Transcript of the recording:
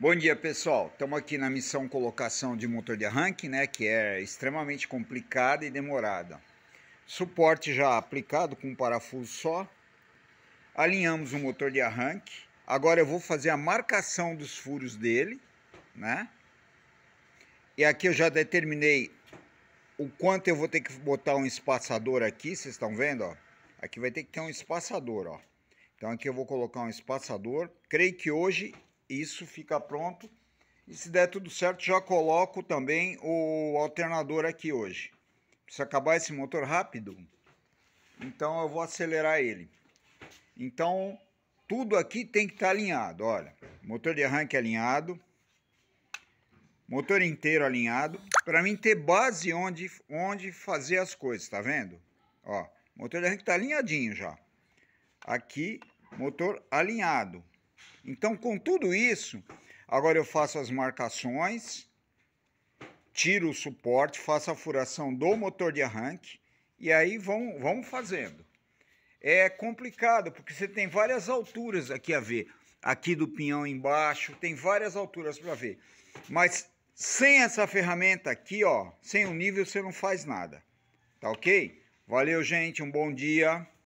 Bom dia pessoal, estamos aqui na missão colocação de motor de arranque, né, que é extremamente complicada e demorada. Suporte já aplicado com um parafuso só, alinhamos o motor de arranque, agora eu vou fazer a marcação dos furos dele, né, e aqui eu já determinei o quanto eu vou ter que botar um espaçador aqui, vocês estão vendo, ó, aqui vai ter que ter um espaçador, ó. Então aqui eu vou colocar um espaçador, creio que hoje isso fica pronto. E se der tudo certo, já coloco também o alternador aqui hoje. Se acabar esse motor rápido, então eu vou acelerar ele. Então, tudo aqui tem que estar tá alinhado, olha. Motor de arranque alinhado. Motor inteiro alinhado. Para mim ter base onde, onde fazer as coisas, tá vendo? Ó, motor de arranque tá alinhadinho já. Aqui, motor alinhado. Então, com tudo isso, agora eu faço as marcações, tiro o suporte, faço a furação do motor de arranque e aí vão, vão fazendo. É complicado, porque você tem várias alturas aqui a ver. Aqui do pinhão embaixo, tem várias alturas para ver. Mas sem essa ferramenta aqui, ó, sem o nível, você não faz nada. Tá ok? Valeu, gente. Um bom dia.